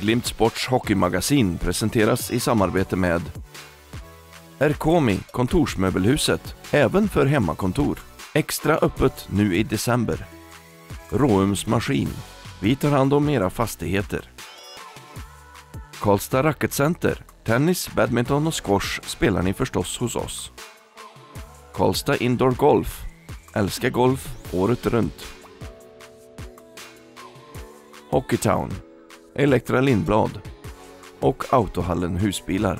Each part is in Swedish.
Glimt Sports hockeymagasin presenteras i samarbete med Erkomi, kontorsmöbelhuset, även för hemmakontor. Extra öppet nu i december. Råums Maskin. Vi tar hand om era fastigheter. Karlstad Racketcenter. Tennis, badminton och squash spelar ni förstås hos oss. Karlstad Indoor Golf. Älskar golf året runt. Hockeytown Elektra Lindblad och Autohallen Husbilar.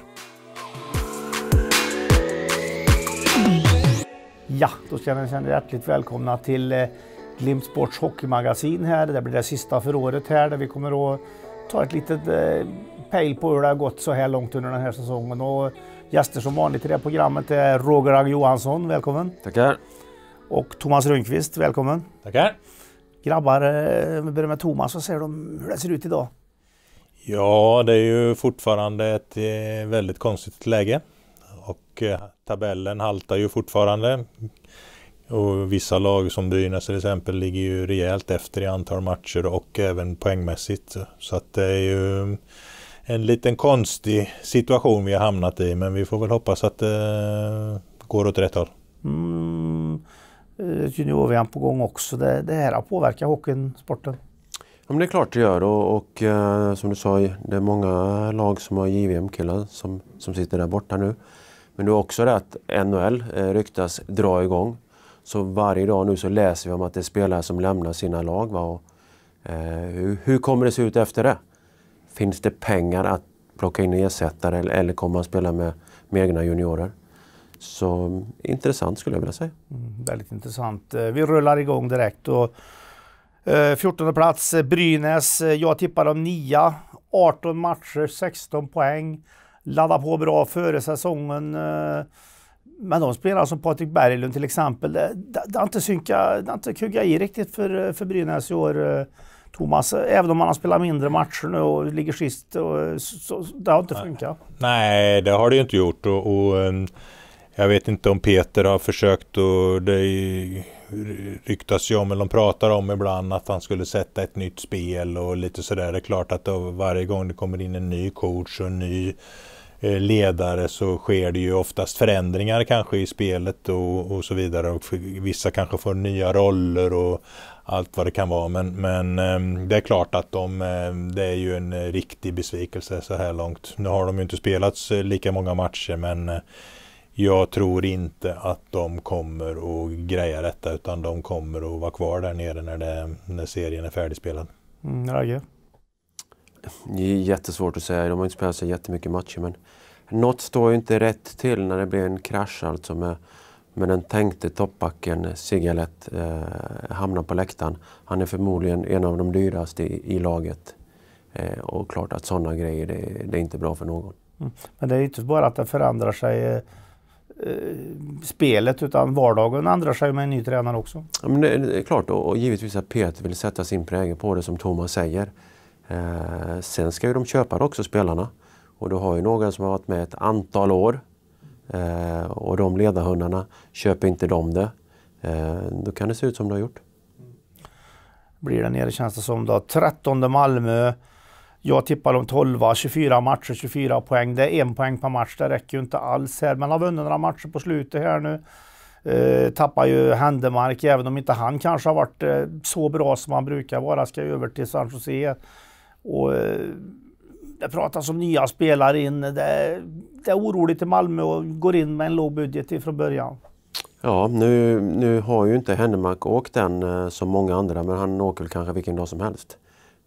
Ja, då ska ni känna hjärtligt välkomna till eh, Glimt Sports hockeymagasin här. Det blir det sista för året här där vi kommer att ta ett litet eh, pejl på hur det har gått så här långt under den här säsongen. Och gäster som vanligt i det här programmet är Roger Ag Johansson, välkommen. Tackar. Och Thomas Rönnqvist, välkommen. Tackar. Grabbar, eh, vi börjar med Thomas, vad säger du om hur det ser ut idag? Ja, det är ju fortfarande ett eh, väldigt konstigt läge och eh, tabellen haltar ju fortfarande. Och vissa lag som Brynäs till exempel ligger ju rejält efter i antal matcher och även poängmässigt. Så att det är ju en liten konstig situation vi har hamnat i men vi får väl hoppas att det går åt rätt håll. Mm. Eh, junior-VM på gång också. Det, det här har påverkat hockeyn, sporten? Ja, det är klart det gör och, och eh, som du sa, det är många lag som har JVM-killar som, som sitter där borta nu. Men du har också det att NHL eh, ryktas dra igång. Så varje dag nu så läser vi om att det är spelare som lämnar sina lag. Va? Och, eh, hur, hur, kommer det se ut efter det? Finns det pengar att plocka in ersättare eller, eller kommer man spela med, med egna juniorer? Så mm, intressant skulle jag vilja säga. Mm, väldigt intressant. Eh, vi rullar igång direkt. och Eh, 14 plats eh, Brynäs. Eh, jag tippar dem nia. 18 matcher, 16 poäng. Laddar på bra före säsongen. Eh, men de spelar som Patrik Berglund till exempel. Det, det, har inte synka, det har inte kuggat i riktigt för, för Brynäs i år, Thomas. Även om man har spelat mindre matcher nu och ligger sist. Och, så, det har inte funkat. Nej, det har det ju inte gjort. Och, och jag vet inte om Peter har försökt och det ryktas ju om, eller de pratar om ibland, att han skulle sätta ett nytt spel och lite sådär. Det är klart att då, varje gång det kommer in en ny coach och en ny eh, ledare så sker det ju oftast förändringar kanske i spelet och, och så vidare. Och vissa kanske får nya roller och allt vad det kan vara. Men, men ehm, det är klart att de, ehm, det är ju en eh, riktig besvikelse så här långt. Nu har de ju inte spelats eh, lika många matcher men jag tror inte att de kommer att greja detta utan de kommer att vara kvar där nere när, det, när serien är färdigspelad. Mm, Ragge? Det är jättesvårt att säga. De har inte spelat så jättemycket matcher men något står ju inte rätt till när det blir en krasch alltså med, med den tänkte toppbacken Sigalet eh, hamnar på läktaren. Han är förmodligen en av de dyraste i, i laget. Eh, och klart att sådana grejer, det, det, är inte bra för någon. Mm. Men det är ju inte bara att det förändrar sig eh, Eh, spelet utan vardagen ändrar sig med en ny tränare också. Ja, men det är klart och, och givetvis att Peter vill sätta sin prägel på det som Thomas säger. Eh, sen ska ju de köpa det också spelarna och du har ju några som har varit med ett antal år eh, och de ledarhundarna, köper inte de det, eh, då kan det se ut som det har gjort. Blir det nere känns det som då. 13 Malmö, jag tippar om 12, 24 matcher, 24 poäng. Det är en poäng per match, det räcker ju inte alls här. Men har vunnit några matcher på slutet här nu. Eh, tappar ju Händemark, även om inte han kanske har varit eh, så bra som han brukar vara. Ska över till San Jose. Och, eh, det pratas om nya spelare in. Det, är, det är oroligt i Malmö och går in med en låg budget från början. Ja, nu, nu har ju inte Händemark åkt den eh, som många andra, men han åker väl kanske vilken dag som helst.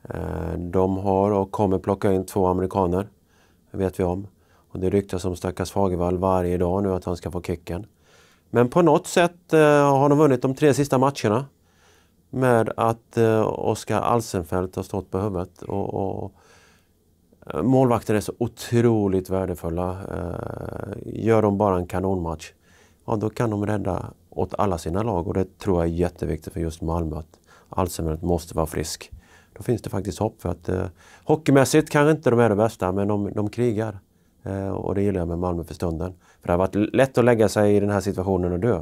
Eh, de har och kommer plocka in två amerikaner, det vet vi om. Och det ryktas om stackars Fagervall varje dag nu att han ska få kicken. Men på något sätt eh, har de vunnit de tre sista matcherna med att eh, Oskar Alsenfelt har stått på huvudet. Och, och målvakter är så otroligt värdefulla. Gör de bara en kanonmatch, ja, då kan de rädda åt alla sina lag och det tror jag är jätteviktigt för just Malmö att Alsenfelt måste vara frisk då finns det faktiskt hopp. för att eh, Hockeymässigt kanske inte de är de bästa, men de, de krigar. Eh, och det gillar jag med Malmö för stunden. För det har varit lätt att lägga sig i den här situationen och dö.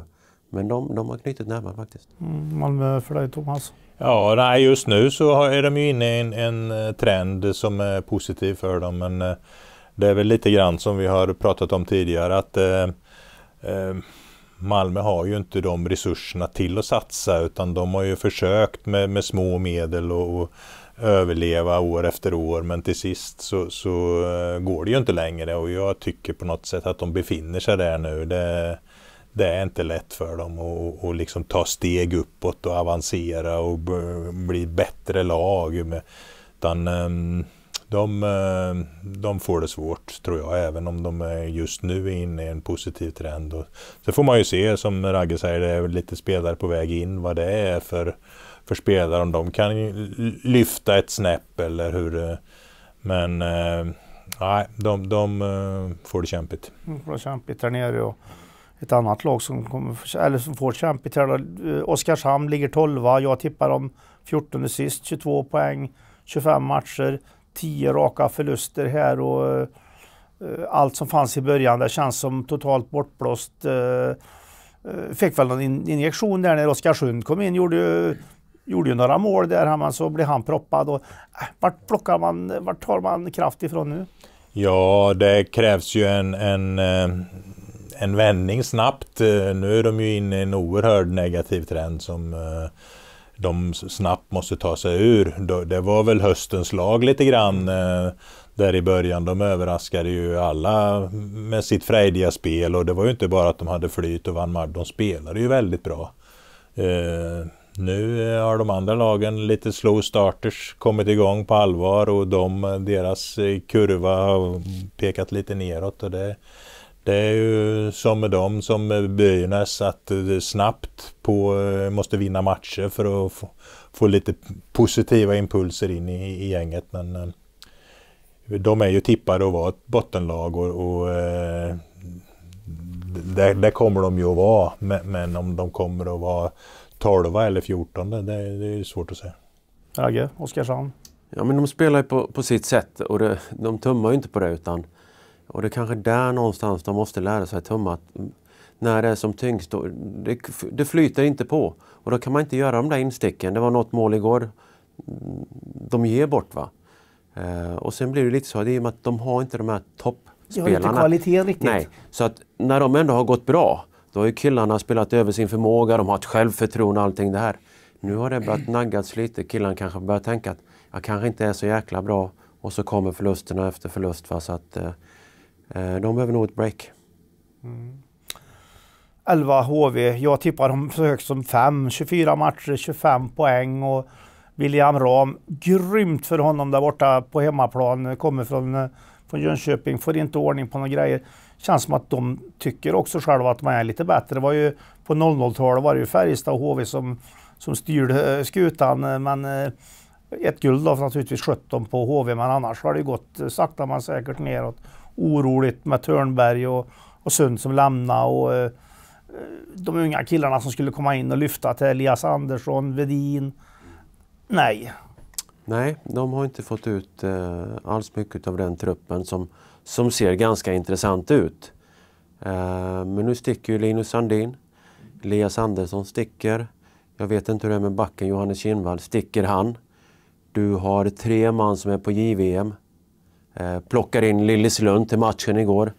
Men de, de har knutit närmare faktiskt. Mm, Malmö för dig Thomas? Ja, nej, just nu så är de ju inne i en, en eh, trend som är positiv för dem. Men eh, det är väl lite grann som vi har pratat om tidigare att eh, eh Malmö har ju inte de resurserna till att satsa utan de har ju försökt med, med små medel och, och överleva år efter år men till sist så, så, eh, går det ju inte längre och jag tycker på något sätt att de befinner sig där nu. Det, det är inte lätt för dem att, att liksom ta steg uppåt och avancera och bli bättre lag. Utan, ehm, de, eh, de får det svårt tror jag, även om de just nu är inne i en positiv trend. Och så får man ju se, som Ragge säger, det är lite spelare på väg in, vad det är för, för spelare, om de kan lyfta ett snäpp eller hur. Eh, men eh, nej, de, de får det kämpigt. De får det kämpigt där nere. Och ett annat lag som, kommer, eller som får kämpigt Oskarshamn ligger 12. Jag tippar dem 14 sist, 22 poäng, 25 matcher tio raka förluster här och eh, allt som fanns i början där känns som totalt bortblåst. Eh, eh, fick väl någon injektion där när Oskarsund kom in, gjorde gjorde ju några mål där, men så blev han proppad. Och, äh, vart, plockar man, vart tar man kraft ifrån nu? Ja, det krävs ju en, en, en vändning snabbt. Nu är de ju inne i en oerhörd negativ trend som de snabbt måste ta sig ur. Det var väl höstens lag lite grann mm. eh, där i början. De överraskade ju alla med sitt frejdiga spel och det var ju inte bara att de hade flyt och vann match. De spelade ju väldigt bra. Eh, nu har de andra lagen lite slow starters kommit igång på allvar och de, eh, deras kurva har pekat lite neråt. Och det, det är ju som med dem som med Brynäs att snabbt på, eh, måste vinna matcher för att få, få lite positiva impulser in i, i gänget. Men eh, de är ju tippade att vara ett bottenlag och, och eh, där, kommer de ju att vara. Men, men, om de kommer att vara 12 eller 14, det, det är svårt att säga. Ragge, Oskarshamn? Ja, men de spelar ju på, på sitt sätt och det, de tummar ju inte på det utan och det är kanske där någonstans de måste lära sig tumma. Att när det är som tyngst, det, det flyter inte på. Och då kan man inte göra de där insticken. Det var något mål igår. De ger bort va. Eh, och sen blir det lite så, det är med att de har inte de här toppspelarna. De har inte kvaliteten riktigt. Nej, så att när de ändå har gått bra, då har ju killarna spelat över sin förmåga, de har ett självförtroende och allting det här. Nu har det börjat naggats lite. Killarna kanske börjar tänka att jag kanske inte är så jäkla bra. Och så kommer förlusterna efter förlust. Va? Så att, eh, Eh, de behöver nog ett break. Mm. 11 HV, jag tippar dem så högt som 5. 24 matcher, 25 poäng och William Ram, grymt för honom där borta på hemmaplan, kommer från, eh, från Jönköping, får inte ordning på några grejer. Känns som att de tycker också själva att man är lite bättre. Det var ju på 00-talet var det ju Färjestad och HV som, som styrde eh, skutan, men ett guld har naturligtvis skött dem på HV, men annars har det gått sakta men säkert neråt oroligt med Törnberg och, och Sund som lämnade och eh, de unga killarna som skulle komma in och lyfta till Elias Andersson, Vedin. Nej. Nej, de har inte fått ut eh, alls mycket av den truppen som, som ser ganska intressant ut. Eh, men nu sticker ju Linus Sandin. Elias Andersson sticker. Jag vet inte hur det är med backen Johannes Kinnvall. Sticker han? Du har tre man som är på JVM. Eh, plockar in Lillislund till matchen igår.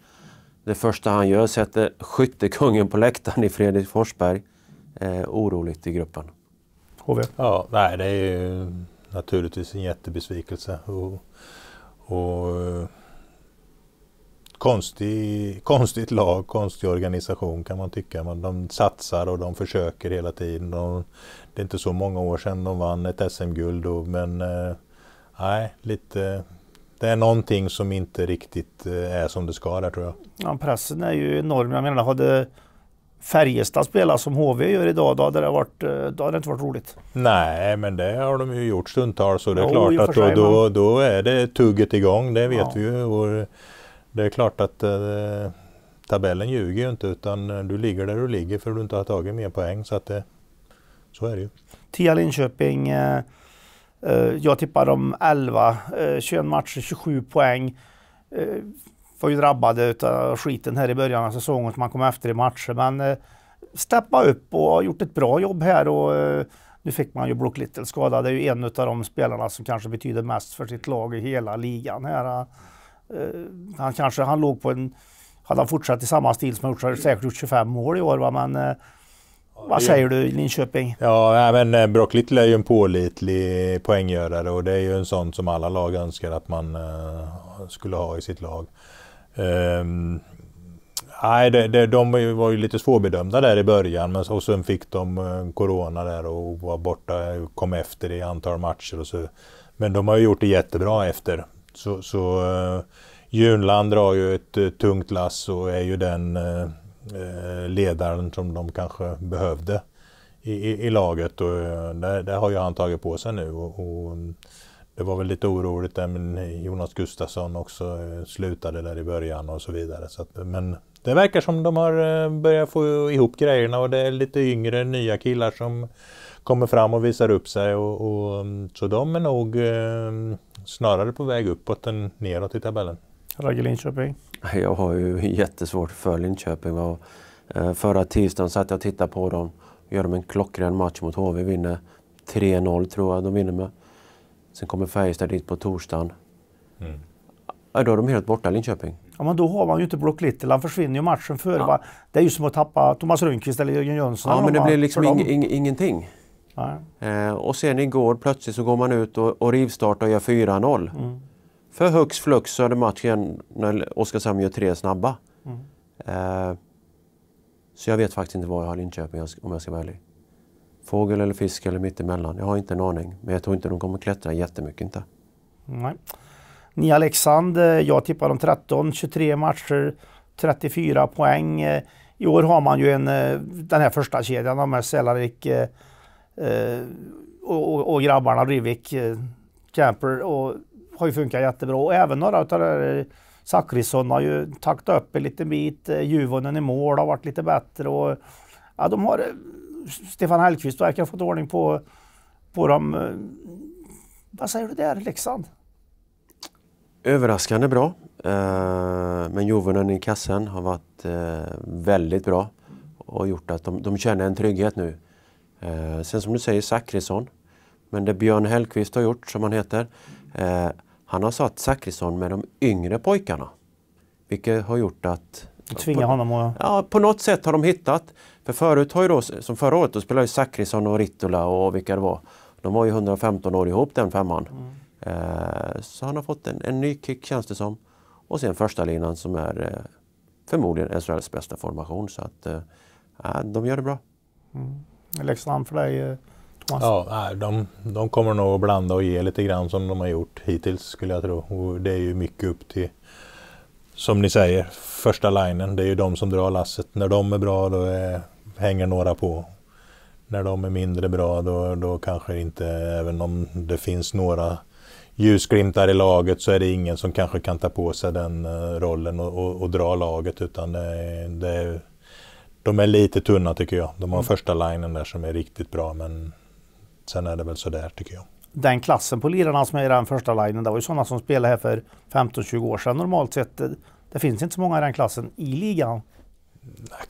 Det första han gör sätter skyttekungen på läktaren i Fredrik Forsberg. Eh, oroligt i gruppen. HV? Ja, nej, det är ju naturligtvis en jättebesvikelse. Och, och, eh, konstig, konstigt lag, konstig organisation kan man tycka. Men de satsar och de försöker hela tiden. De, det är inte så många år sedan de vann ett SM-guld. Men eh, nej, lite det är någonting som inte riktigt eh, är som det ska där tror jag. Ja, pressen är ju enorm. Jag menar, hade Färjestad spelat som HV gör idag, då hade det, varit, eh, då hade det inte varit roligt. Nej, men det har de ju gjort stundtals så det är jo, klart att sig, då, då, då, är det tugget igång, det vet ja. vi ju. Och det är klart att eh, tabellen ljuger ju inte utan eh, du ligger där du ligger för du inte har tagit mer poäng. Så, att det, så är det ju. Tia Linköping eh, Eh, jag tippar dem 11, 21 matcher, 27 poäng. Eh, var ju drabbade av skiten här i början av säsongen, så man kom efter i matcher. Men eh, steppa upp och har gjort ett bra jobb här. Och, nu fick man ju Brook Little skadad. Det är ju en av de spelarna som kanske betyder mest för sitt lag i hela ligan här. Han kanske, han låg på en, hade han fortsatt i samma stil som han gjort, så hade han säkert gjort 25 mål i år va? men vad säger du Linköping? Ja, men eh, Brock Little är ju en pålitlig poänggörare och det är ju en sån som alla lag önskar att man eh, skulle ha i sitt lag. Ehm, nej, de var ju lite svårbedömda där i början men, och sen fick de eh, corona där och var borta, kom efter i antal matcher och så. Men de har ju gjort det jättebra efter. Så, så Junland drar ju ett tungt lass och är ju den Eh, ledaren som de kanske behövde i, i, i laget. Och det, eh, det, har ju han tagit på sig nu. Och, och mm, det var väl lite oroligt där men Jonas Gustafsson också eh, slutade där i början och så vidare. Så att, men det verkar som de har börjat få ihop grejerna och det är lite yngre, nya killar som kommer fram och visar upp sig. Och, och mm, så de är nog snarare på väg uppåt än neråt i tabellen. Ragge Linköping? Jag har ju jättesvårt för Linköping. Och, eh, förra tisdagen satt jag och tittade på dem. Gör de en klockren match mot HV, vinner 3-0 tror jag de vinner med. Sen kommer Färjestad dit på torsdagen. Mm. Ja, då är de helt borta Linköping. Ja men då har man ju inte Brock Little, han försvinner ju matchen före. Ja. Det är ju som att tappa Thomas Rönnqvist eller Jörgen Jönsson. Ja men det blir liksom ing, ing, ingenting. Eh, och sen igår plötsligt så går man ut och, och rivstartar och gör 4-0. Mm. För hux flux så är hade matchen när Oskarshamn gör tre snabba. Mm. Eh, så jag vet faktiskt inte vad jag har Linköping om jag ska vara ärlig. Fågel eller fisk eller mittemellan. Jag har inte en aning. Men jag tror inte de kommer klättra jättemycket inte. Nej. Ni Leksand, jag tippar de 13, 23 matcher, 34 poäng. I år har man ju en, eh, den här första kedjan med Selarik eh, eh, och, och, och grabbarna Rivik, eh, Camper och har ju funkat jättebra och även några av det eh, Zachrisson har ju taktat upp en liten bit. Eh, Juvonen i mål har varit lite bättre och ja, de har eh, Stefan Hellqvist verkar ha fått ordning på, på dem. Vad säger du där, Leksand? Överraskande bra. Men Juvonen i kassen har varit väldigt bra och gjort att de, de känner en trygghet nu. Sen som du säger, Zachrisson. Men det Björn Hellqvist har gjort, som han heter, Eh, han har satt Zachrisson med de yngre pojkarna. Vilket har gjort att... Tvinga honom att... Ja, på något sätt har de hittat. För förut har ju då, som förra året, då spelade ju Zachrisson och Rittola och vilka det var. De var ju 115 år ihop den femman. Mm. Eh, så han har fått en, en, ny kick känns det som. Och sen första linan som är eh, förmodligen SHLs bästa formation. Så att eh, de gör det bra. Mm. Leksand för dig eh, Ja, de, de kommer nog att blanda och ge lite grann som de har gjort hittills skulle jag tro. Och det är ju mycket upp till, som ni säger, första linjen. Det är ju de som drar lasset. När de är bra då är, hänger några på. När de är mindre bra då, då kanske inte, även om det finns några ljusglimtar i laget så är det ingen som kanske kan ta på sig den eh, rollen och, och, och dra laget utan det, det är, de är lite tunna tycker jag. De har mm. första linjen där som är riktigt bra men Sen är det väl sådär tycker jag. Den klassen på lirarna som är i den första linjen, det var ju sådana som spelade här för 15-20 år sedan normalt sett. Det finns inte så många i den klassen i ligan.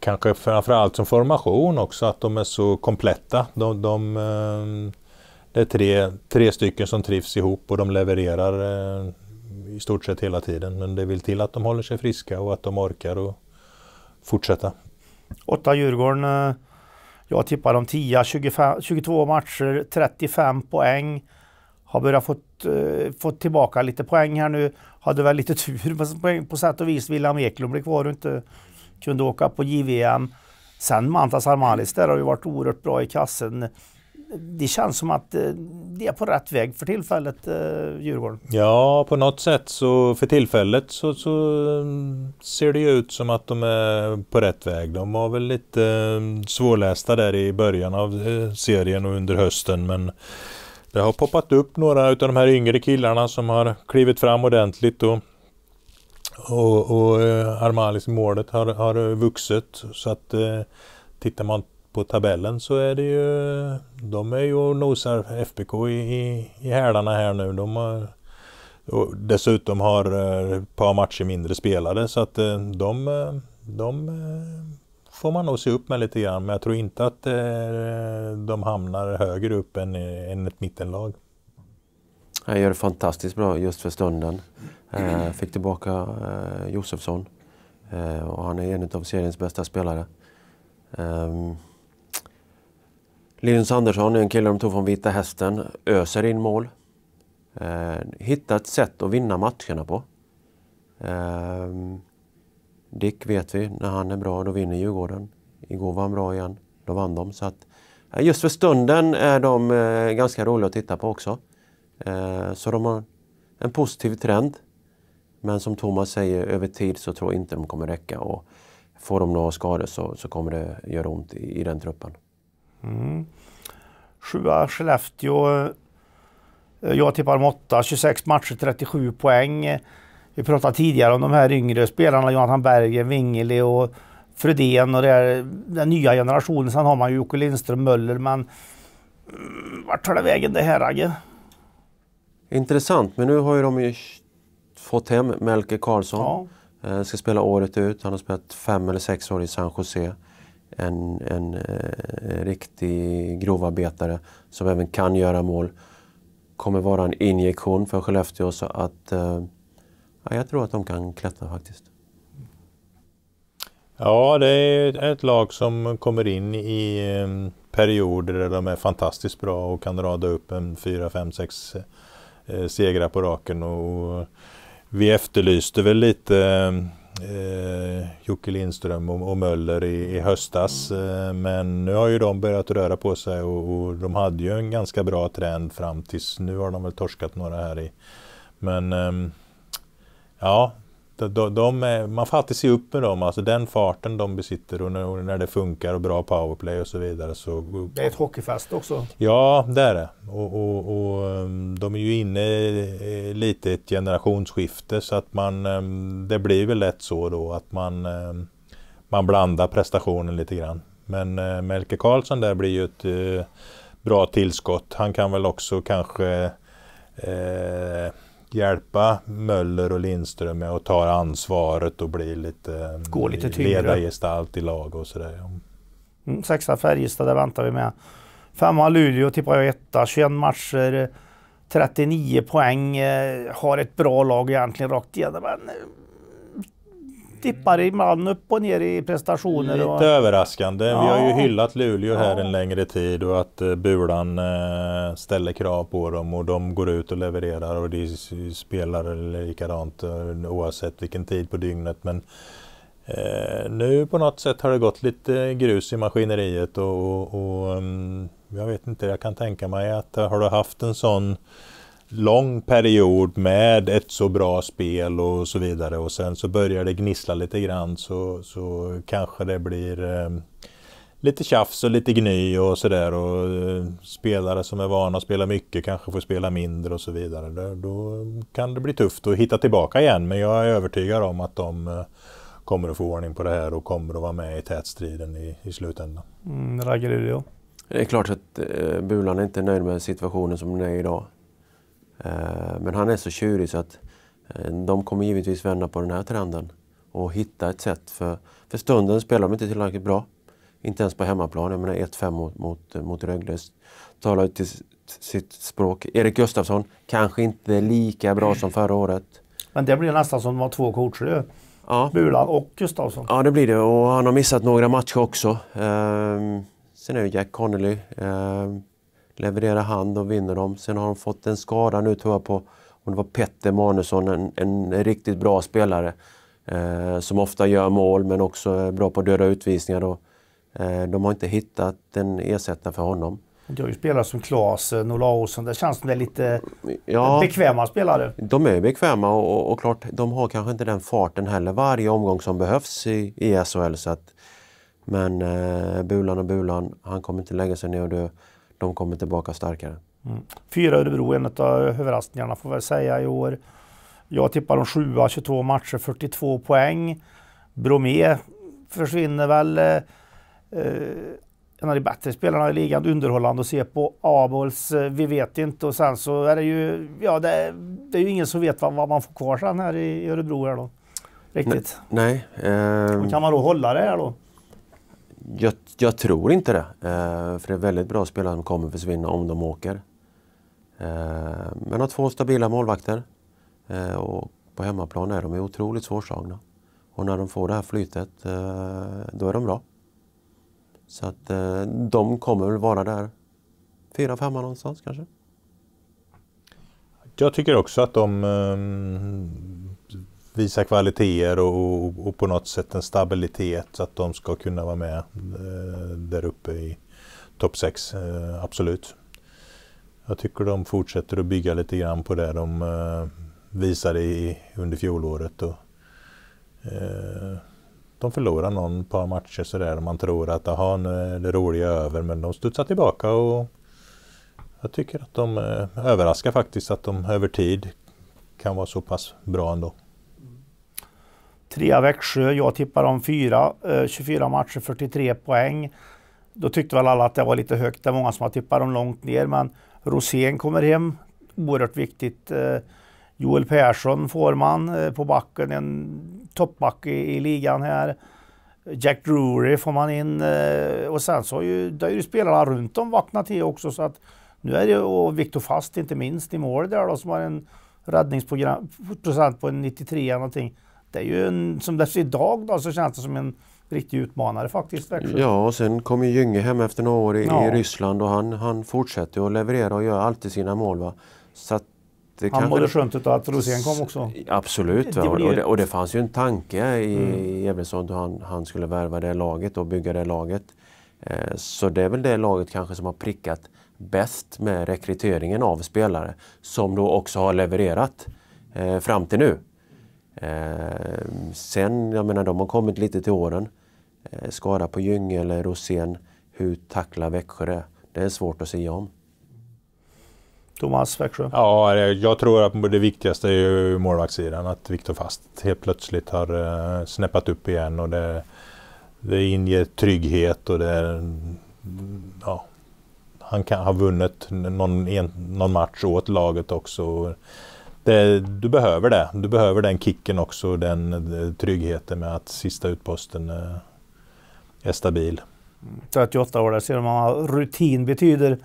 Kanske framförallt som formation också, att de är så kompletta. De, de, ehm, det är tre, tre stycken som trivs ihop och de levererar eh, i stort sett hela tiden. Men det vill till att de håller sig friska och att de orkar och fortsätta. Åtta Djurgården eh, jag tippar om 10, 25, 22 matcher, 35 poäng. Har börjat få eh, fått tillbaka lite poäng här nu. Hade väl lite tur på, på sätt och vis. William Eklund blev kvar och inte kunde åka på JVM. Sen Mantas Armalis där har ju varit oerhört bra i kassen det känns som att eh, det är på rätt väg för tillfället, eh, Djurgården. Ja, på något sätt så för tillfället så, så mm, ser det ut som att de är på rätt väg. De var väl lite mm, svårlästa där i början av eh, serien och under hösten men det har poppat upp några av de här yngre killarna som har klivit fram ordentligt och, och, och Armalis målet har, har vuxit. Så att tittar man på tabellen så är det ju... De är ju och nosar FBK i, i, i hälarna här nu. De har, dessutom har eh, ett par matcher mindre spelade så att eh, de, eh, de får man nog se upp med lite grann. Men jag tror inte att de hamnar högre upp än, än ett mittenlag. Han gör det fantastiskt bra just för stunden. Fick tillbaka Josefsson och han är en av seriens bästa spelare. Ehm, Linus Andersson en kille de tog från Vita Hästen. Öser in mål. Eh, hitta ett sätt att vinna matcherna på. Eh, Dick vet vi, när han är bra då vinner Djurgården. Igår var han bra igen, då vann de. Så att, eh, just för stunden är de eh, ganska roliga att titta på också. Eh, så de har en positiv trend. Men som Thomas säger, över tid så tror jag inte de kommer räcka. Och får de några skador så, så kommer det göra ont i, i den truppen. Mm. Sjua Skellefteå. Eh, jag tippar dem åtta. 26 matcher, 37 poäng. Vi pratade tidigare om de här yngre spelarna, Jonathan Berger, Wingeli och Fredén och där, den nya generationen. Sen har man ju Jocke Lindström, Möller, men mm, vart tar det vägen det här, Agge? Intressant, men nu har ju de ju fått hem Melke Karlsson. Ja. Eh, ska spela året ut. Han har spelat fem eller sex år i San Jose en, en eh, riktig grovarbetare som även kan göra mål. Kommer vara en injektion för Skellefteå så att eh, ja, jag tror att de kan klättra faktiskt. Ja, det är ett lag som kommer in i eh, perioder där de är fantastiskt bra och kan rada upp en 4, 5, 6 segrar på raken. Och vi efterlyste väl lite eh, eh, Jocke Lindström och, och Möller i, i höstas. Eh, men nu har ju de börjat röra på sig och, och, de hade ju en ganska bra trend fram tills nu har de väl torskat några här i. Men eh, ja, de, de är, man får alltid se upp med dem, alltså den farten de besitter och när, och när, det funkar och bra powerplay och så vidare. Så, det är ett hockeyfast också. Ja, det är det. Och, och, och ehm, de är ju inne lite i ett generationsskifte så att man, ehm, det blir väl lätt så då att man, ehm, man blandar prestationen lite grann. Men eh, Melke Karlsson där blir ju ett eh, bra tillskott. Han kan väl också kanske eh, hjälpa Möller och Lindström med att ta ansvaret och bli lite, mm, Gå lite ledargestalt i lag och sådär. Mm, sexa Färjestad, det väntar vi med. Femma Luleå tippar jag etta, 21 matcher, 39 poäng, eh, har ett bra lag egentligen rakt igenom dippar ibland upp och ner i prestationer. Lite och... överraskande. Ja. Vi har ju hyllat Luleå här ja. en längre tid och att eh, Bulan eh, ställer krav på dem och de går ut och levererar och de spelar likadant eh, oavsett vilken tid på dygnet. Men nu på något sätt har det gått lite grus i maskineriet och, och, och mm, jag vet inte, jag kan tänka mig att har du haft en sån lång period med ett så bra spel och så vidare och sen så börjar det gnissla lite grann så, så kanske det blir eh, lite tjafs och lite gny och sådär och eh, spelare som är vana att spela mycket kanske får spela mindre och så vidare. Då, då kan det bli tufft att hitta tillbaka igen men jag är övertygad om att de eh, kommer att få ordning på det här och kommer att vara med i tätstriden i, i slutändan. Mm, Ragger Det är klart att eh, Bulan är inte nöjd med situationen som den är idag. Eh, men han är så tjurig så att eh, de kommer givetvis vända på den här trenden och hitta ett sätt. För, för stunden spelar de inte tillräckligt bra. Inte ens på hemmaplan. Jag menar 1-5 mot, mot, mot Rögle talar till sitt språk. Erik Gustafsson kanske inte lika bra som förra året. Men det blir nästan som de har två coacher Ja. Bulan och Gustafsson. Ja, det blir det. Och han har missat några matcher också. Ehm, sen är det Jack Connolly. Ehm, levererar han och vinner dem. Sen har de fått en skada nu tror jag på, om det var Petter Manusson, en, en riktigt bra spelare. Eh, som ofta gör mål men också är bra på döda utvisningar. Och, eh, de har inte hittat en ersättare för honom. Du har ju spelare som Klasen eh, och Larsson. Det känns som det är lite ja, bekväma spelare. De är bekväma och, och, och, klart, de har kanske inte den farten heller varje omgång som behövs i, i SHL. Så att, men eh, Bulan och Bulan, han kommer inte lägga sig ner och dö de kommer tillbaka starkare. Mm. Fyra Örebro, en av överraskningarna får väl säga i år. Jag tippar de sjua, 22 matcher, 42 poäng. Bromé försvinner väl. Eh, eh, en av de bättre spelarna i ligan, underhållande att se på. Abols, eh, vi vet inte. Och sen så är det ju, ja det, är, det är ju ingen som vet vad, vad, man får kvar sen här i, i Örebro här då. Riktigt. Nej. nej eh, kan ehm. man då hålla det här då? Jag, jag, tror inte det. Eh, för det är väldigt bra spelare som kommer försvinna om de åker. Eh, men har två stabila målvakter. Eh, och på hemmaplan är de otroligt svårslagna. Och när de får det här flytet, eh, då är de bra. Så att eh, de kommer väl vara där. Fyra, femma någonstans kanske. Jag tycker också att de ehm, visa kvaliteter och, och, och, på något sätt en stabilitet så att de ska kunna vara med eh, där uppe i topp 6, eh, absolut. Jag tycker de fortsätter att bygga lite grann på det de eh, visade i, under fjolåret. Och, eh, de förlorar någon par matcher sådär och man tror att aha, nu är det roliga över men de studsar tillbaka och jag tycker att de eh, överraskar faktiskt att de över tid kan vara så pass bra ändå. Trea Växjö, jag tippar om fyra, 24 eh, matcher, 43 poäng. Då tyckte väl alla att det var lite högt, det är många som har tippat dem långt ner, men Rosén kommer hem, oerhört viktigt. Eh, Joel Persson får man eh, på backen, en toppback i, i ligan här. Jack Drury får man in och sen så har ju, det har ju spelarna runt om vaknat till också så att nu är det och Viktor Fast inte minst i mål där då som har en räddningsprocent på en 93 någonting är ju en, som det ser idag då, så känns det som en riktig utmanare faktiskt, Växjö. Ja, och sen kom ju Gynge hem efter några år i, ja. i Ryssland och han, han fortsätter att leverera och gör alltid sina mål. Va? Så det han mådde skönt utav att Rosén kom också. Absolut, det blir... och, det, och, det, fanns ju en tanke i mm. Ebbesson han, han skulle värva det laget och bygga det laget. Eh, så det är väl det laget kanske som har prickat bäst med rekryteringen av spelare som då också har levererat eh, fram till nu. Eh, sen, jag menar de har kommit lite till åren. Eh, skada på Gynge eller Rosén. Hur tacklar Växjö det? Det är svårt att säga om. Thomas, Växjö? Ja, jag tror att det viktigaste är målvaktssidan. Att Viktor Fast helt plötsligt har eh, snäppat upp igen. Och det, det inger trygghet och det... Ja, han kan ha vunnit någon, en, någon match åt laget också det, du behöver det. Du behöver den kicken också, den eh, tryggheten med att sista utposten eh, är stabil. 38 år, där ser man vad rutin betyder.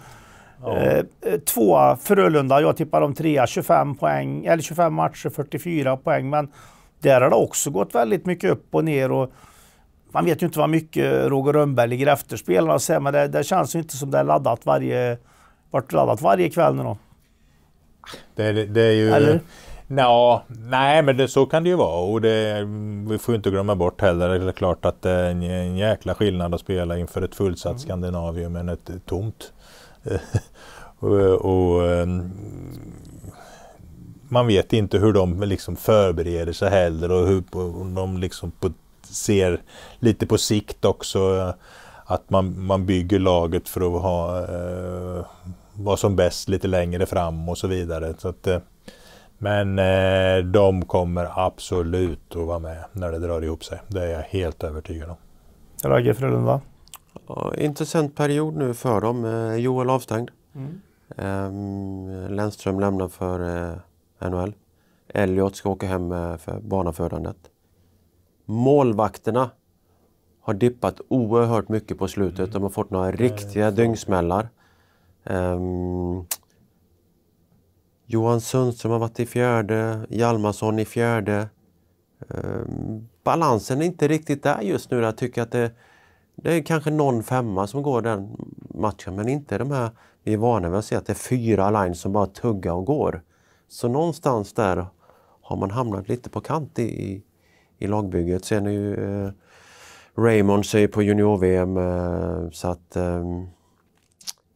Ja. Eh, eh tvåa Frölunda, jag tippar om trea, 25 poäng, eller 25 matcher, 44 poäng. Men där har det också gått väldigt mycket upp och ner. Och man vet ju inte vad mycket Roger Rönnberg ligger efter spelarna och säger, men det, det känns ju inte som det är laddat varje, varit laddat varje kväll nu då. Det, det, är ju... Eller? Nå, nej, men det, så kan det ju vara. Och det, vi får ju inte glömma bort heller, det är klart att det är en, en jäkla skillnad att spela inför ett fullsatt mm. Skandinavium än ett tomt. och, och, ehm, man vet inte hur de liksom förbereder sig heller och hur de liksom på, ser lite på sikt också eh, att man, man bygger laget för att ha eh, var som bäst lite längre fram och så vidare. Så att, eh, men eh, de kommer absolut att vara med när det drar ihop sig. Det är jag helt övertygad om. Ragge Frölunda? Ja, intressant period nu för dem. Eh, Joel avstängd. Mm. Ehm, Lennström lämnar för NHL. Elliot ska åka hem för barnafödandet. Målvakterna har dippat oerhört mycket på slutet. De har fått några mm. riktiga dyngsmällar. Um, Johan Sundström har varit i fjärde, Hjalmarsson i fjärde. Um, balansen är inte riktigt där just nu. Jag tycker att det, det är kanske någon femma som går den matchen, men inte de här... Vi är vana vid att se att det är fyra lines som bara tuggar och går. Så någonstans där har man hamnat lite på kant i, i, i lagbygget. Sen är ju eh, Raymond säger på junior-VM, eh, så att eh,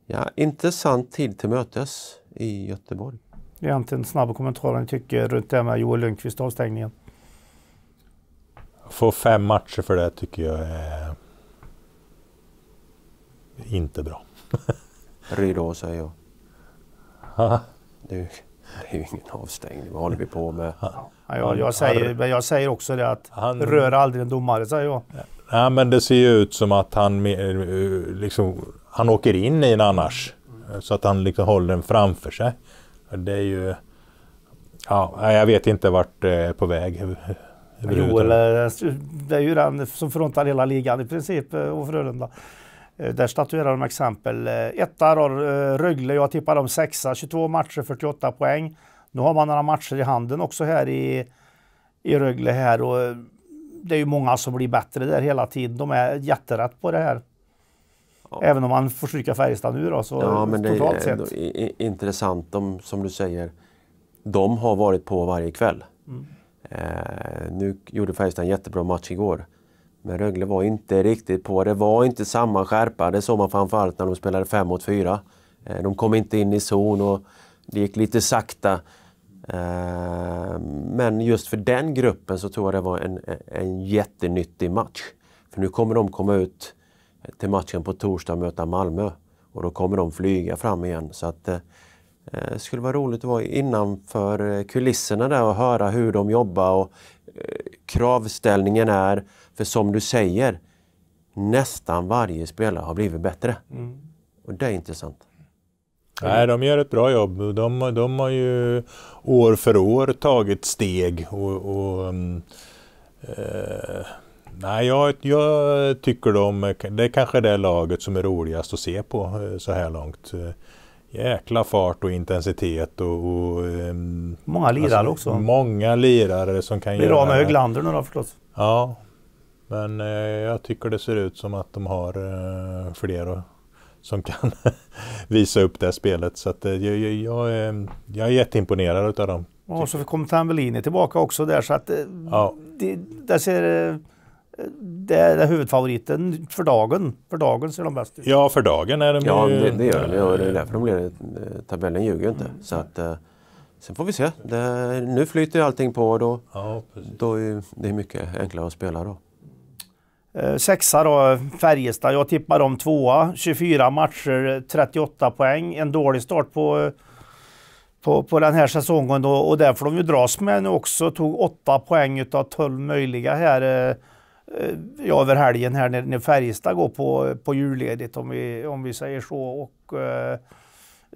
Ja, intressant tid till mötes i Göteborg. Egentligen snabb kommentar ni tycker runt det här med Joel Lundqvist avstängningen. Få fem matcher för det tycker jag är inte bra. Rydå säger jag. Ha? Det, är, ju ingen avstängning. Vad håller vi på med? Ja, jag, jag, säger, men jag säger också det att han, rör aldrig en domare, säger jag. Nej, men det ser ju ut som att han liksom han åker in i den annars. Eh, så att han liksom håller den framför sig. Det är ju... Ja, jag vet inte vart det är på väg. Joel, det är ju den som frontar hela ligan i princip och eh, Frölunda. Eh, där statuerar de exempel. Etta då, Rögle, jag tippar dem sexa, 22 matcher, 48 poäng. Nu har man några matcher i handen också här i, i Rögle här och det är ju många som blir bättre där hela tiden. De är jätterätt på det här. Även om man får stryka Färjestad nu då, så ja, men totalt det är, sett. intressant, de, som du säger, de har varit på varje kväll. Mm. Eh, nu gjorde Färjestad en jättebra match igår. Men Rögle var inte riktigt på. Det var inte samma skärpa. Det såg man framförallt när de spelade 5 mot 4. Eh, de kom inte in i zon och det gick lite sakta. Eh, men just för den gruppen så tror jag det var en, en jättenyttig match. För nu kommer de komma ut till matchen på torsdag möta Malmö. Och då kommer de flyga fram igen. Så att, eh, det skulle vara roligt att vara innanför eh, kulisserna där och höra hur de jobbar och eh, kravställningen är. För som du säger, nästan varje spelare har blivit bättre. Mm. Och det är intressant. Nej, de gör ett bra jobb. De, de har ju år för år tagit steg och, och mm, eh, Nej, jag, jag tycker de, det är kanske det laget som är roligast att se på eh, så här långt. Eh, jäkla fart och intensitet och... och ehm, många lirare alltså, också. Många lirare som kan Blir göra... Blir av med Höglander nu då förstås. Ja. Men eh, jag tycker det ser ut som att de har eh, fler som kan visa upp det här spelet. Så att, eh, jag, jag, jag ehm, är jätteimponerad utav dem. Och så kommer Tambellini tillbaka också där så att eh, ja. det, det ser det är huvudfavoriten för dagen. För dagen ser de bäst ut. Ja, för dagen är de Ja, ju... det, det gör de. Och det är därför de blir... Tabellen ljuger ju inte. Mm. Så att, eh, sen får vi se. Det, nu flyter allting på och då, ja, då är det mycket enklare att spela då. Eh, sexa då, Färjestad. Jag tippar dem tvåa. 24 matcher, 38 poäng. En dålig start på, på, på den här säsongen då, och där får de ju dras med nu också. Tog åtta poäng av 12 möjliga här eh, Eh, ja, över helgen här när, när Färjestad går på, på julledigt om vi, om vi säger så. Och, eh,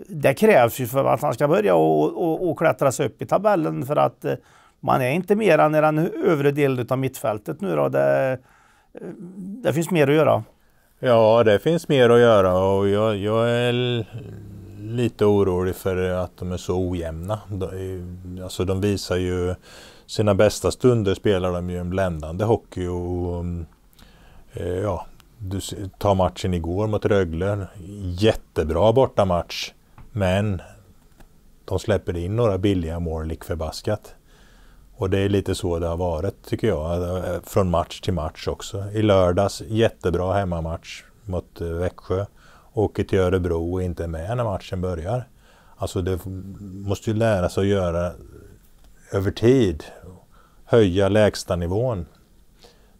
det krävs ju för att han ska börja och, och, och klättra sig upp i tabellen för att eh, man är inte mer än i den övre delen av mittfältet nu då. Det, eh, det finns mer att göra. Ja, det finns mer att göra och jag, jag är lite orolig för att de är så ojämna. Alltså de visar ju sina bästa stunder spelar de ju en bländande hockey och mm, eh, ja, du tar matchen igår mot Rögle. Jättebra bortamatch. Men de släpper in några billiga mål lik förbaskat. Och det är lite så det har varit tycker jag, eh, från match till match också. I lördags jättebra hemmamatch mot eh, Växjö. Åker till Örebro och inte är med när matchen börjar. Alltså det måste ju lära sig att göra över tid höja lägstanivån.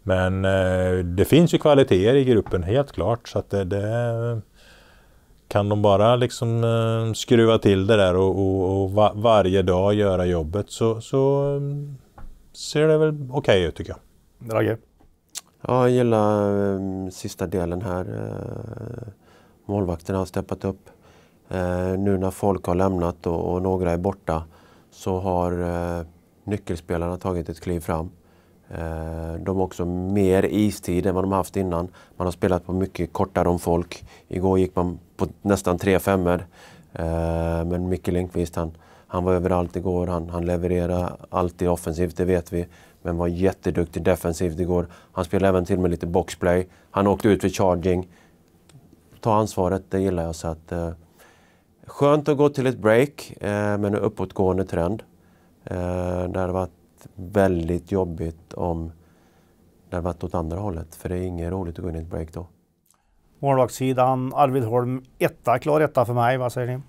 Men eh, det finns ju kvaliteter i gruppen helt klart. Så att det, det kan de bara liksom eh, skruva till det där och, och, och va varje dag göra jobbet så, så eh, ser det väl okej okay ut tycker jag. Dragge? Ja, jag gillar um, sista delen här. Uh, målvakterna har steppat upp. Uh, nu när folk har lämnat och, och några är borta så har uh, Nyckelspelarna har tagit ett kliv fram. Eh, de har också mer istid än vad de haft innan. Man har spelat på mycket kortare om folk. Igår gick man på nästan tre femmor. Eh, men Micke Lindqvist han, han var överallt igår. Han, han levererade alltid offensivt, det vet vi. Men var jätteduktig defensivt igår. Han spelade även till med lite boxplay. Han åkte ut för charging. Ta ansvaret, det gillar jag. Så att, eh, skönt att gå till ett break eh, med en uppåtgående trend. Eh, det hade varit väldigt jobbigt om det hade varit åt andra hållet, för det är inget roligt att gå in i ett break då. Målvaktssidan, Arvid Holm, etta, klar etta för mig. Vad säger ni?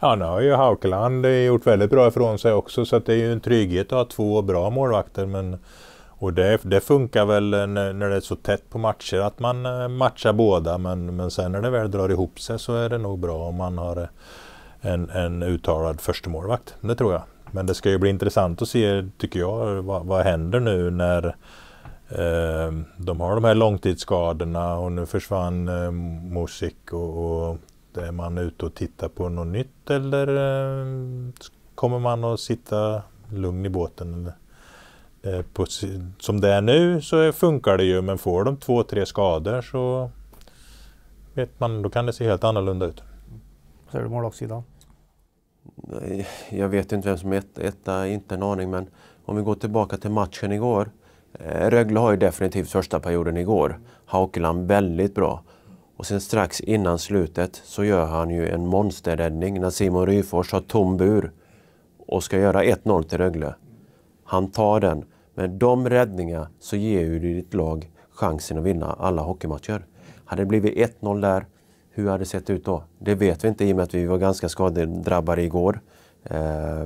Ja, nu har ju Haukeland gjort väldigt bra ifrån sig också, så det är ju en trygghet att ha två bra målvakter. Men, och det, det funkar väl när, när, det är så tätt på matcher att man eh, matchar båda, men, men sen när det väl drar ihop sig så är det nog bra om man har en, en uttalad förstemålvakt. Det tror jag. Men det ska ju bli intressant att se, tycker jag, vad, vad händer nu när eh, de har de här långtidsskadorna och nu försvann eh, Musik och, och är man ute och tittar på något nytt eller eh, kommer man att sitta lugn i båten? Eh, på, som det är nu så funkar det ju men får de två, tre skador så vet man, då kan det se helt annorlunda ut. Ser du målvaktssidan? Eh, jag vet inte vem som är ett, etta, inte en aning. Men om vi går tillbaka till matchen igår. Eh, Rögle har ju definitivt första perioden igår. Haukeland väldigt bra. Och sen strax innan slutet så gör han ju en monsterräddning när Simon Ryfors har tom bur och ska göra 1-0 till Rögle. Han tar den. Med de räddningarna så ger ju ditt lag chansen att vinna alla hockeymatcher. Hade det blivit 1-0 där hur hade det sett ut då? Det vet vi inte i och med att vi var ganska skadedrabbade igår. Eh,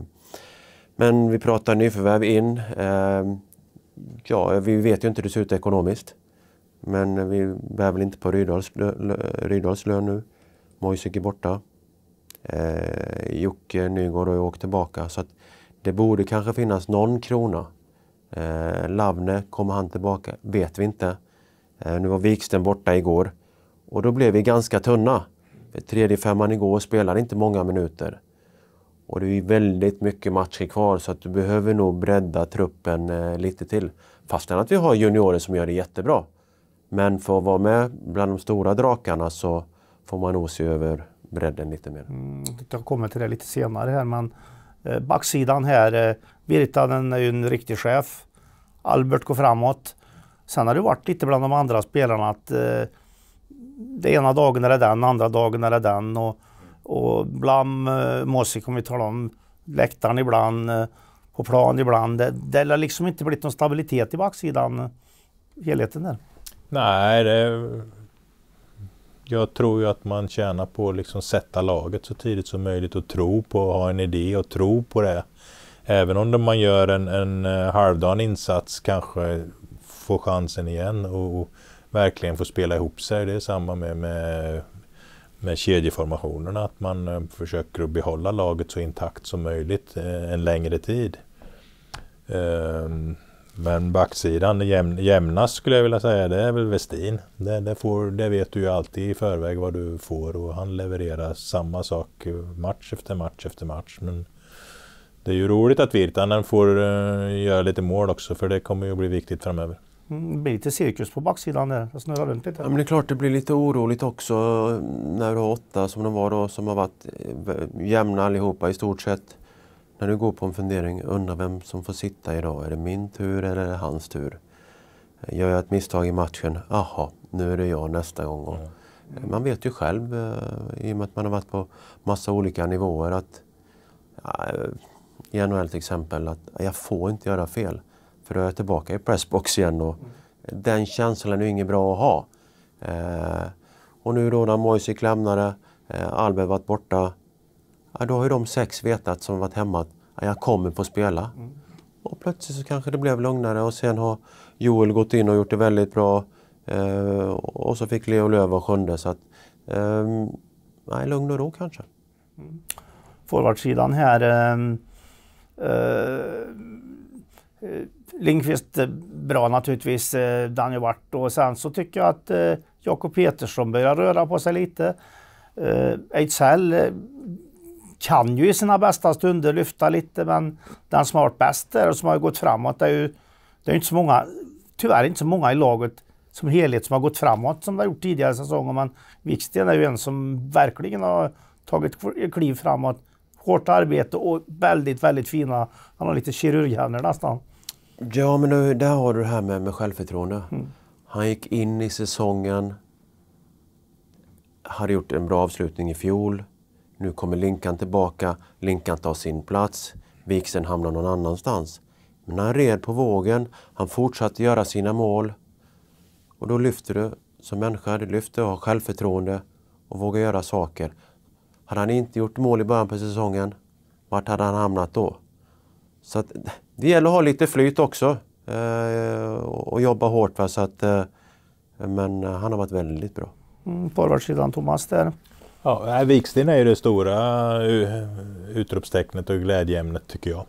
men vi pratar nyförvärv in. Eh, ja, vi vet ju inte hur det ser ut ekonomiskt. Men vi bär väl inte på Rydahls, lön nu. Mojsik är borta. Eh, Jocke Nygård har ju åkt tillbaka. Så det borde kanske finnas någon krona. Eh, Lavne, kommer han tillbaka? Vet vi inte. Eh, nu var Wiksten borta igår. Och då blev vi ganska tunna. För tredje femman igår spelade inte många minuter. Och det är väldigt mycket matcher kvar så att du behöver nog bredda truppen eh, lite till. Fastän att vi har juniorer som gör det jättebra. Men för att vara med bland de stora drakarna så får man nog se över bredden lite mer. Mm, jag kommer till det lite senare här men eh, backsidan här. Eh, Virtanen är ju en riktig chef. Albert går framåt. Sen har det varit lite bland de andra spelarna att eh, det ena dagen är det den, andra dagen är det den. Och, och bland eh, Mosse kommer vi tala om läktaren ibland, eh, på plan ibland. Det, har liksom inte blivit någon stabilitet i backsidan, eh, helheten där. Nej, det, jag tror ju att man tjänar på att liksom sätta laget så tidigt som möjligt och tro på, ha en idé och tro på det. Även om man gör en, en eh, halvdan insats kanske får chansen igen. Och, och verkligen får spela ihop sig. Det är samma med, med, med kedjeformationerna, att man eh, försöker att behålla laget så intakt som möjligt eh, en längre tid. Ehm, men backsidan, jämnast skulle jag vilja säga, det är väl Westin. Det, det, får, det vet du ju alltid i förväg vad du får och han levererar samma sak match efter match efter match. Men det är ju roligt att Virtanen får eh, göra lite mål också för det kommer ju att bli viktigt framöver. Mm, det blir lite cirkus på backsidan där. Det snurrar runt lite. Ja, men det är klart det blir lite oroligt också eh, när du har åtta som de var då som har varit eh, jämna allihopa i stort sett. När du går på en fundering, undrar vem som får sitta idag. Är det min tur eller är det hans tur? Eh, gör jag ett misstag i matchen? Aha, nu är det jag nästa gång. Och mm. man vet ju själv i och med att man har varit på massa olika nivåer att i NHL till exempel att jag får inte göra fel. För då är jag tillbaka i pressbox igen och mm. den känslan är ju inget bra att ha. Eh, och nu då när Moisic lämnade, eh, Albert varit borta. Ja, då har ju de sex vetat som varit hemma att jag kommer få spela. Mm. Och plötsligt så kanske det blev lugnare och sen har Joel gått in och gjort det väldigt bra. Eh, och så fick Leo Lööf vara sjunde. Så att, eh, lugn och ro kanske. Mm. Forwardsidan här. Eh, eh Lindqvist eh, bra naturligtvis, eh, Daniel Wart. Och sen så tycker jag att eh, Jakob Petersson börjar röra på sig lite. Eh, Ejdsell eh, kan ju i sina bästa stunder lyfta lite, men den som har varit bäst där och som har gått framåt, det är ju det är inte så många, tyvärr inte så många i laget som helhet som har gått framåt som det har gjort tidigare säsonger. Men Viksten är ju en som verkligen har tagit kliv framåt. Hårt arbete och väldigt, väldigt fina, han har lite kirurghänder nästan. Ja, men där har du det här med, med självförtroende. Mm. Han gick in i säsongen, hade gjort en bra avslutning i fjol. Nu kommer Linkan tillbaka, Linkan tar sin plats, Viksen hamnar någon annanstans. Men han red på vågen, han fortsatte göra sina mål. Och då lyfter du som människa, du lyfter och har självförtroende och vågar göra saker. Hade han inte gjort mål i början på säsongen, vart hade han hamnat då? Så att, det gäller att ha lite flyt också eh, och jobba hårt. Va? Så att, eh, men han har varit väldigt bra. Mm, Forwardsidan Thomas där. Ja, Viksten är ju det stora eh, utropstecknet och glädjeämnet tycker jag.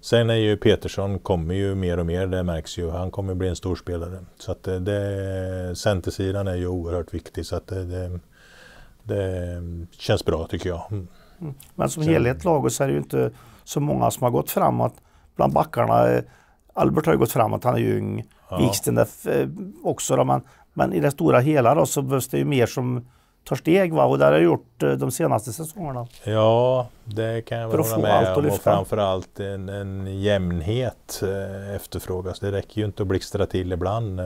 sen är ju Petersson kommer ju mer och mer, det märks ju. Han kommer bli en storspelare. Så att det, centersidan är ju oerhört viktig så att det, det, det känns bra tycker jag. Mm. mm. Men som helhet lag så är det ju inte så många som har gått framåt. Bland backarna, eh, Albert har ju gått framåt, han är ju ung. Ja. Viksten eh, också då, men, men i det stora hela då så behövs det ju mer som tar steg va? och det har jag gjort eh, de senaste säsongerna. Ja, det kan jag hålla med allt om och framförallt en, en jämnhet efterfrågas. Det räcker ju inte att blixtra till ibland.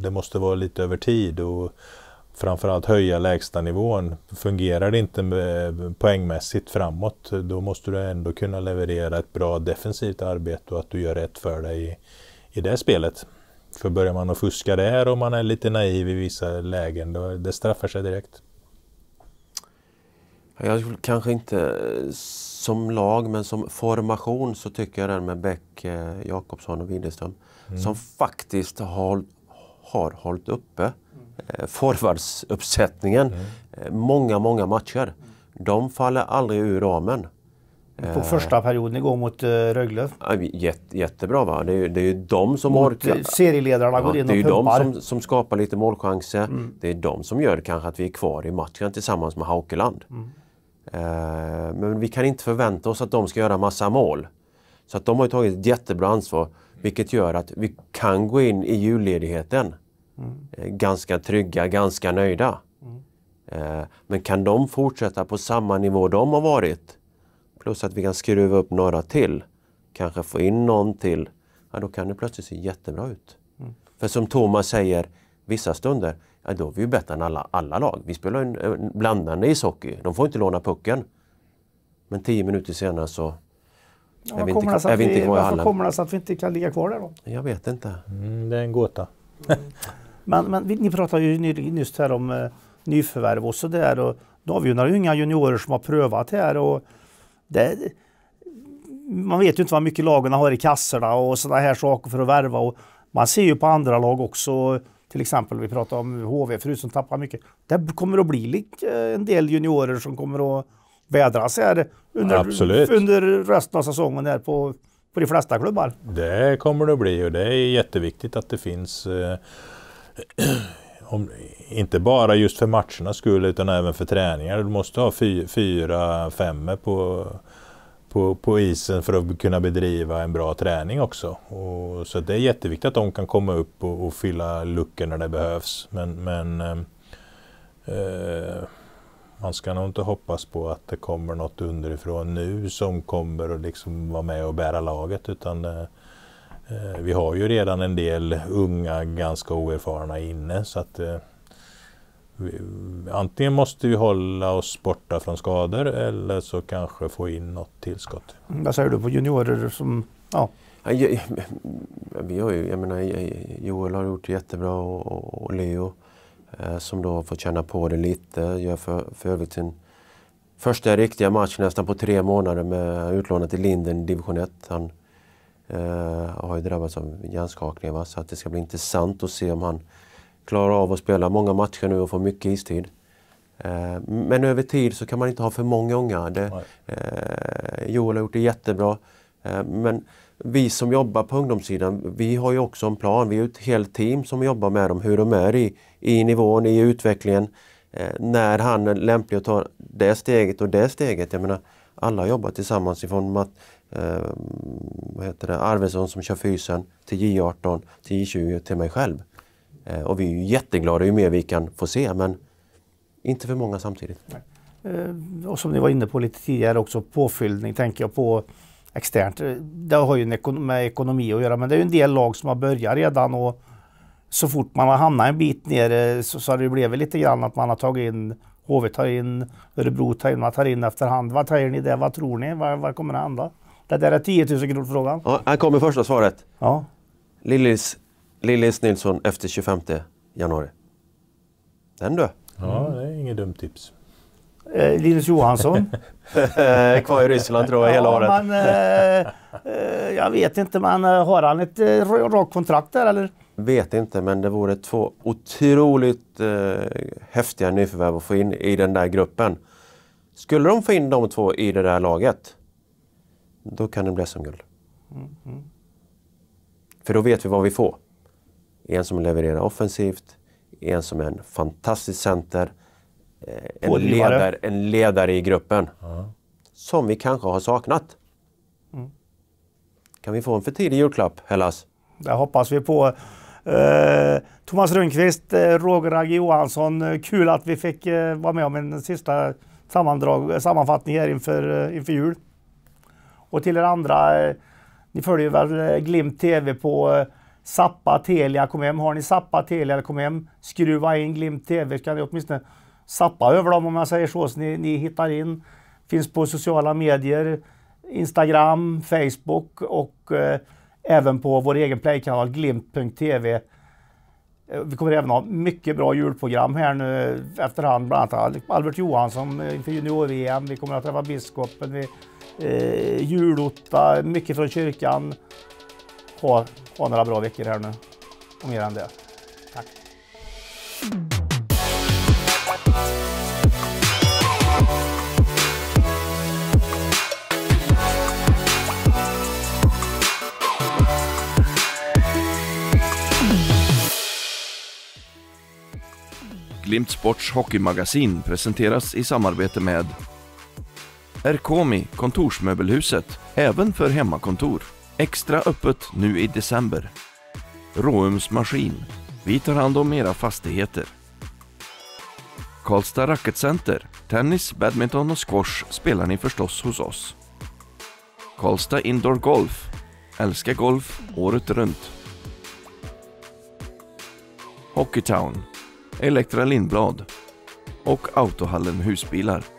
det måste vara lite över tid och framförallt höja lägstanivån. Fungerar det inte poängmässigt framåt då måste du ändå kunna leverera ett bra defensivt arbete och att du gör rätt för dig i, i det spelet. För börjar man att fuska där och man är lite naiv i vissa lägen, då det straffar sig direkt. Jag kanske inte som lag, men som formation så tycker jag den med Bäck, eh, Jakobsson och Widerström mm. som faktiskt har, har hållit uppe Eh, forwardsuppsättningen mm. Eh, många, många matcher. De faller aldrig ur ramen. På eh, första perioden igår mot Rögle. Jätte, jättebra va. Det är, det är de som mot orkar. Serieledarna ja, går in och Det är pumpar. de som, som, skapar lite målchanser. Mm. Det är de som gör kanske att vi är kvar i matchen tillsammans med Haukeland. Mm. men vi kan inte förvänta oss att de ska göra massa mål. Så att de har tagit ett jättebra ansvar vilket gör att vi kan gå in i julledigheten Mm. Ganska trygga, ganska nöjda. Mm. Men kan de fortsätta på samma nivå de har varit, plus att vi kan skruva upp några till, kanske få in någon till, ja, då kan det plötsligt se jättebra ut. Mm. För som Thomas säger, vissa stunder, ja, då är vi ju bättre än alla, alla lag. Vi spelar en, blandande ishockey, de får inte låna pucken. Men tio minuter senare så är vi inte, är vi inte vi, varför kommer det sig att vi inte kan ligga kvar där då? Jag vet inte. Mm, det är en gåta. Mm. Men, men ni pratade ju nyss här om eh, nyförvärv och sådär. Och då har vi ju några unga juniorer som har prövat här. Och det, man vet ju inte vad mycket lagen har i kassorna och sådana här saker för att värva. Och man ser ju på andra lag också, till exempel vi pratade om HV förut som tappar mycket. Det kommer att bli eh, en del juniorer som kommer att vädras här under, under resten av säsongen här på, på de flesta klubbar. Det kommer det att bli och det är jätteviktigt att det finns eh, om, inte bara just för matchernas skull utan även för träningar. Du måste ha fy, fyra, fem på, på, på isen för att kunna bedriva en bra träning också. Och, så det är jätteviktigt att de kan komma upp och, och fylla luckor när det behövs. Men, men ehm, eh, man ska nog inte hoppas på att det kommer något underifrån nu som kommer att liksom vara med och bära laget utan eh, Eh, vi har ju redan en del unga, ganska oerfarna inne så att eh, vi, antingen måste vi hålla oss borta från skador eller så kanske få in något tillskott. Mm, vad säger du på juniorer som... Ja. Jag, vi har jag menar, Joel har gjort det jättebra och, och Leo eh, som då har fått känna på det lite. Gör för, för övrigt sin första riktiga match nästan på tre månader med utlånat till Linden i division 1. Han Uh, har ju drabbats av hjärnskakningar. Va? Så att det ska bli intressant att se om han klarar av att spela många matcher nu och få mycket istid. Uh, men över tid så kan man inte ha för många unga. Det, uh, Joel har gjort det jättebra. men vi som jobbar på ungdomssidan, vi har ju också en plan. Vi är ett helt team som jobbar med dem, hur de är i, i nivån, i utvecklingen. när han är lämplig att ta det steget och det steget. Jag menar, alla jobbar tillsammans ifrån eh, vad heter det, Arvidsson som kör fysen till J18, till J20, till mig själv. Eh, och vi är jätteglada ju mer vi kan få se men inte för många samtidigt. Eh, och som ni var inne på lite tidigare också, påfyllning tänker jag på externt. Eh, det har ju med ekonomi att göra men det är ju en del lag som har börjat redan och så fort man har hamnat en bit ner så, så har det blivit lite grann att man har tagit in HV tar in, Örebro tar in, man tar in efterhand. Vad tar ni det? Vad tror ni? Vad, vad kommer att hända? Det där är 10 000 kronor frågan. Ja, här kommer första svaret. Ja. Lillis, Lillis Nilsson efter 25 januari. Den du. Ja, det är inget dumt tips. Eh, Linus Johansson. Kvar i Ryssland tror jag hela ja, året. Man, eh, eh, jag vet inte, men eh, har han ett eh, rakt kontrakt där eller? Vet inte, men det vore två otroligt eh, häftiga nyförvärv att få in i den där gruppen. Skulle de få in de två i det där laget då kan det bli sm guld. Mm, mm. För då vet vi vad vi får. En som levererar offensivt, en som är en fantastisk center, eh, en, ledare, en ledare i gruppen. Mm. Som vi kanske har saknat. Mm. Kan vi få en för tidig julklapp, Hellas? Det hoppas vi på. Eh, Thomas Rönnqvist, eh, Roger Ragge Johansson. Kul att vi fick eh, vara med om en sista sammandrag, sammanfattning här inför, inför jul. Och till er andra, eh, ni följer väl eh, Glimt TV på eh, Sappa, Telia, kom hem. Har ni Sappa, Telia, kom hem. Skruva in Glimt TV, så kan ni åtminstone sappa över dem om jag säger så. så ni, ni hittar in. Finns på sociala medier, Instagram, Facebook och eh, även på vår egen playkanal glimt.tv. Eh, vi kommer även ha mycket bra julprogram här nu efterhand, bland annat Albert Johansson inför junior-VM. Vi kommer att träffa biskopen. Vi eh, julotta, mycket från kyrkan. Ha, ha några bra veckor här nu. Och mer än det. Tack. Glimt Sports hockeymagasin presenteras i samarbete med Erkomi, kontorsmöbelhuset, även för hemmakontor. Extra öppet nu i december. Råums Maskin. Vi tar hand om era fastigheter. Karlstad Racketcenter. Tennis, badminton och squash spelar ni förstås hos oss. Karlstad Indoor Golf. Älskar golf året runt. Hockeytown. Elektra Lindblad och Autohallen Husbilar.